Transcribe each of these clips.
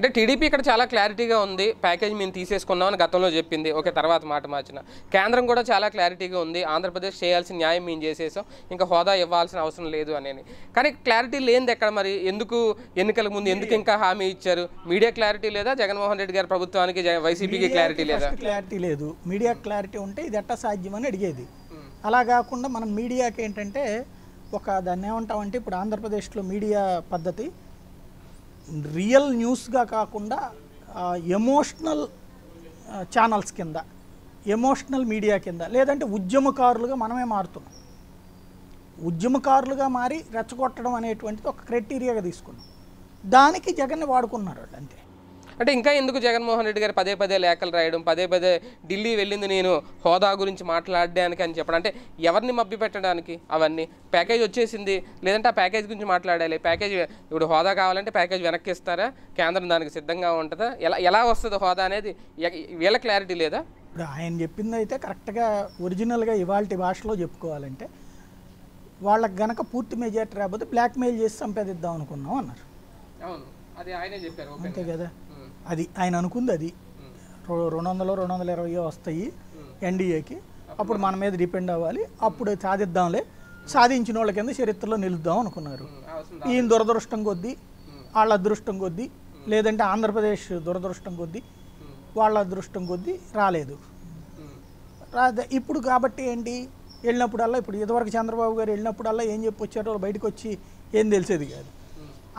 అంటే టీడీపీ ఇక్కడ చాలా క్లారిటీగా ఉంది ప్యాకేజ్ మేము తీసేసుకున్నామని గతంలో చెప్పింది ఓకే తర్వాత మాట మార్చిన కేంద్రం కూడా చాలా క్లారిటీగా ఉంది ఆంధ్రప్రదేశ్ చేయాల్సిన న్యాయం మేము చేసేసాం ఇంకా హోదా ఇవ్వాల్సిన అవసరం లేదు అనేది కానీ క్లారిటీ లేనిది ఎక్కడ మరి ఎందుకు ఎన్నికల ముందు ఎందుకు ఇంకా హామీ ఇచ్చారు మీడియా క్లారిటీ లేదా జగన్మోహన్ రెడ్డి గారి ప్రభుత్వానికి వైసీపీకి క్లారిటీ లేదా క్లారిటీ లేదు మీడియా క్లారిటీ ఉంటే ఇది ఎట్టా అని అడిగేది అలా కాకుండా మనం మీడియాకి ఏంటంటే ఒక దాన్ని ఏమంటామంటే ఇప్పుడు ఆంధ్రప్రదేశ్లో మీడియా పద్ధతి రియల్ న్యూస్గా కాకుండా ఎమోషనల్ ఛానల్స్ కింద ఎమోషనల్ మీడియా కింద లేదంటే ఉద్యమకారులుగా మనమే మారుతున్నాం ఉద్యమకారులుగా మారి రెచ్చగొట్టడం అనేటువంటిది ఒక క్రైటీరియాగా తీసుకున్నాం దానికి జగన్ని వాడుకున్నారు అంతే అంటే ఇంకా ఎందుకు జగన్మోహన్ రెడ్డి గారు పదే పదే లేఖలు రాయడం పదే పదే ఢిల్లీ వెళ్ళింది నేను హోదా గురించి మాట్లాడడానికి అని చెప్పడం అంటే ఎవరిని మబ్బి పెట్టడానికి అవన్నీ ప్యాకేజ్ వచ్చేసింది లేదంటే ఆ ప్యాకేజ్ గురించి మాట్లాడాలి ప్యాకేజ్ ఇప్పుడు హోదా కావాలంటే ప్యాకేజ్ వెనక్కి ఇస్తారా కేంద్రం దానికి సిద్ధంగా ఉంటుందా ఎలా ఎలా వస్తుంది హోదా అనేది వీళ్ళ క్లారిటీ లేదా ఇప్పుడు ఆయన చెప్పింది అయితే కరెక్ట్గా ఒరిజినల్గా ఇవాళ భాషలో చెప్పుకోవాలంటే వాళ్ళకి గనక పూర్తి మెజార్టీ రాకపోతే బ్లాక్మెయిల్ చేసి సంపాదిద్దాం అనుకున్నాం అన్నారు అవును అది ఆయనే చెప్పారు అంతే కదా అది ఆయన అనుకుంది అది రెండు వందలు రెండు వందల ఇరవై వస్తాయి ఎన్డీఏకి అప్పుడు మన మీద డిపెండ్ అవ్వాలి అప్పుడు సాధిద్దాంలే సాధించిన వాళ్ళ కింద చరిత్రలో నిలుద్దాం అనుకున్నారు ఈయన దురదృష్టం కొద్దీ వాళ్ళ అదృష్టం కొద్దీ లేదంటే ఆంధ్రప్రదేశ్ దురదృష్టం కొద్దీ వాళ్ళ అదృష్టం కొద్దీ రాలేదు రాదే ఇప్పుడు కాబట్టి ఏంటి వెళ్ళినప్పుడల్లా ఇప్పుడు ఇదివరకు చంద్రబాబు గారు వెళ్ళినప్పుడల్లా ఏం చెప్పొచ్చారో బయటకు వచ్చి ఏం తెలిసేది కాదు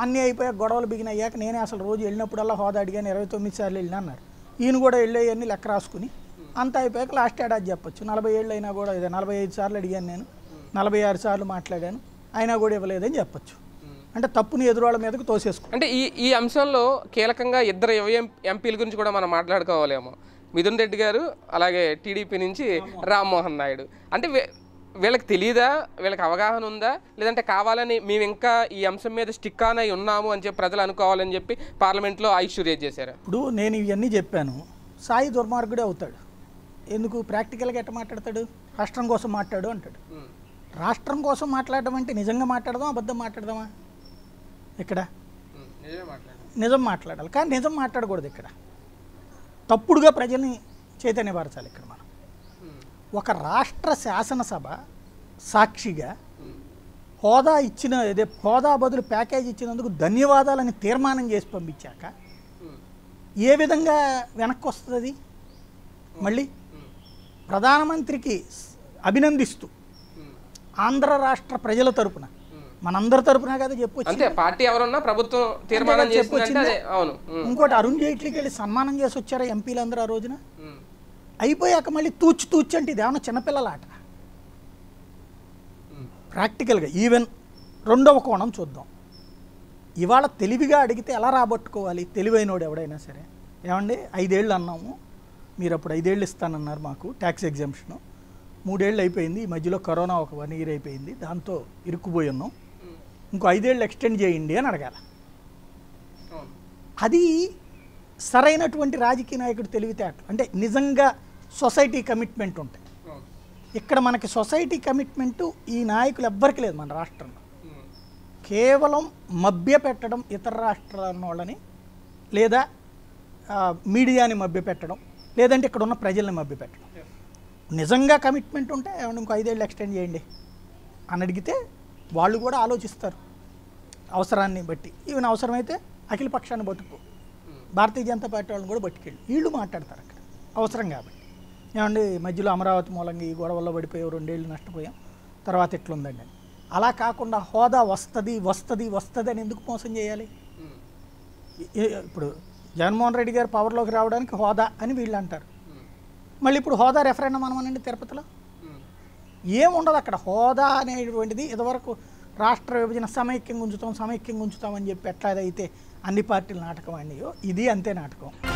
అన్నీ అయిపోయాక గొడవలు బిగినయ్యాక నేనే అసలు రోజు వెళ్ళినప్పుడల్లా హోదా అడిగాను ఇరవై తొమ్మిది సార్లు వెళ్ళిన అన్నారు ఈయన కూడా వెళ్ళేయన్నీ లెక్క రాసుకుని అంత అయిపోయాక లాస్ట్ ఏడాది చెప్పచ్చు నలభై ఏళ్ళు అయినా కూడా ఇదే నలభై ఐదు సార్లు అడిగాను నేను నలభై ఆరు సార్లు మాట్లాడాను అయినా కూడా ఇవ్వలేదని చెప్పచ్చు అంటే తప్పుని వాళ్ళ మీదకు తోసేసుకో అంటే ఈ ఈ అంశంలో కీలకంగా ఇద్దరు ఎంపీల గురించి కూడా మనం మాట్లాడుకోవాలేమో మిథున్ రెడ్డి గారు అలాగే టీడీపీ నుంచి రామ్మోహన్ నాయుడు అంటే వీళ్ళకి తెలియదా వీళ్ళకి అవగాహన ఉందా లేదంటే కావాలని మేము ఇంకా ఈ అంశం మీద స్టిక్ అనే ఉన్నాము అని చెప్పి ప్రజలు అనుకోవాలని చెప్పి పార్లమెంట్లో ఐష్యూ చేశారు ఇప్పుడు నేను ఇవన్నీ చెప్పాను సాయి దుర్మార్గుడే అవుతాడు ఎందుకు ప్రాక్టికల్గా ఎట్ట మాట్లాడతాడు రాష్ట్రం కోసం మాట్లాడు అంటాడు రాష్ట్రం కోసం మాట్లాడడం అంటే నిజంగా మాట్లాడదాం అబద్ధం మాట్లాడదామా ఇక్కడ నిజం మాట్లాడాలి కానీ నిజం మాట్లాడకూడదు ఇక్కడ తప్పుడుగా ప్రజల్ని చైతన్యపరచాలి ఇక్కడ మనం ఒక రాష్ట్ర శాసనసభ సాక్షిగా హోదా ఇచ్చిన అదే హోదా బదులు ప్యాకేజ్ ఇచ్చినందుకు ధన్యవాదాలని తీర్మానం చేసి పంపించాక ఏ విధంగా వెనక్కి వస్తుంది మళ్ళీ ప్రధానమంత్రికి అభినందిస్తూ ఆంధ్ర రాష్ట్ర ప్రజల తరపున మనందరి తరపున కదా చెప్పొచ్చు పార్టీ ప్రభుత్వం తీర్మానం చెప్పొచ్చింది ఇంకోటి అరుణ్ జైట్లీకి వెళ్ళి సన్మానం చేసి వచ్చారా అందరూ ఆ రోజున అయిపోయాక మళ్ళీ తూచి తూచి అంటే ఇది ఏమన్నా చిన్నపిల్లల ఆట ప్రాక్టికల్గా ఈవెన్ రెండవ కోణం చూద్దాం ఇవాళ తెలివిగా అడిగితే ఎలా రాబట్టుకోవాలి తెలివైనోడు ఎవడైనా సరే ఏమండి ఐదేళ్ళు అన్నాము మీరు అప్పుడు ఐదేళ్ళు ఇస్తానన్నారు మాకు ట్యాక్స్ ఎగ్జామ్షను మూడేళ్ళు అయిపోయింది ఈ మధ్యలో కరోనా ఒక వన్ ఇయర్ అయిపోయింది దాంతో ఇరుక్కుపోయి ఉన్నాం ఇంకో ఐదేళ్ళు ఎక్స్టెండ్ చేయండి అని అడగాల అది సరైనటువంటి రాజకీయ నాయకుడు తెలివితేటలు అంటే నిజంగా సొసైటీ కమిట్మెంట్ ఉంటాయి ఇక్కడ మనకి సొసైటీ కమిట్మెంటు ఈ నాయకులు ఎవ్వరికి లేదు మన రాష్ట్రంలో కేవలం మభ్య పెట్టడం ఇతర రాష్ట్రాల వాళ్ళని లేదా మీడియాని మభ్య పెట్టడం లేదంటే ఇక్కడ ఉన్న ప్రజల్ని మభ్య పెట్టడం నిజంగా కమిట్మెంట్ ఉంటే ఇంకో ఐదేళ్ళు ఎక్స్టెండ్ చేయండి అని అడిగితే వాళ్ళు కూడా ఆలోచిస్తారు అవసరాన్ని బట్టి ఈవెన్ అవసరమైతే అఖిల పక్షాన్ని బతుకు hmm. భారతీయ జనతా పార్టీ వాళ్ళని కూడా బట్టుకెళ్ళి వీళ్ళు మాట్లాడతారు అక్కడ అవసరం కాబట్టి ఏమండి మధ్యలో అమరావతి మూలంగా ఈ గొడవల్లో పడిపోయి రెండేళ్ళు నష్టపోయాం తర్వాత ఎట్లుందండి అలా కాకుండా హోదా వస్తుంది వస్తుంది వస్తుంది అని ఎందుకు మోసం చేయాలి ఇప్పుడు జగన్మోహన్ రెడ్డి గారు పవర్లోకి రావడానికి హోదా అని వీళ్ళు అంటారు మళ్ళీ ఇప్పుడు హోదా రెఫరెండం అనమానండి తిరుపతిలో ఏముండదు అక్కడ హోదా అనేటువంటిది ఇదివరకు రాష్ట్ర విభజన సమైక్యంగా ఉంచుతాం సమైక్యంగా ఉంచుతామని చెప్పి ఎట్లాదైతే అన్ని పార్టీల నాటకం అన్నయో ఇది అంతే నాటకం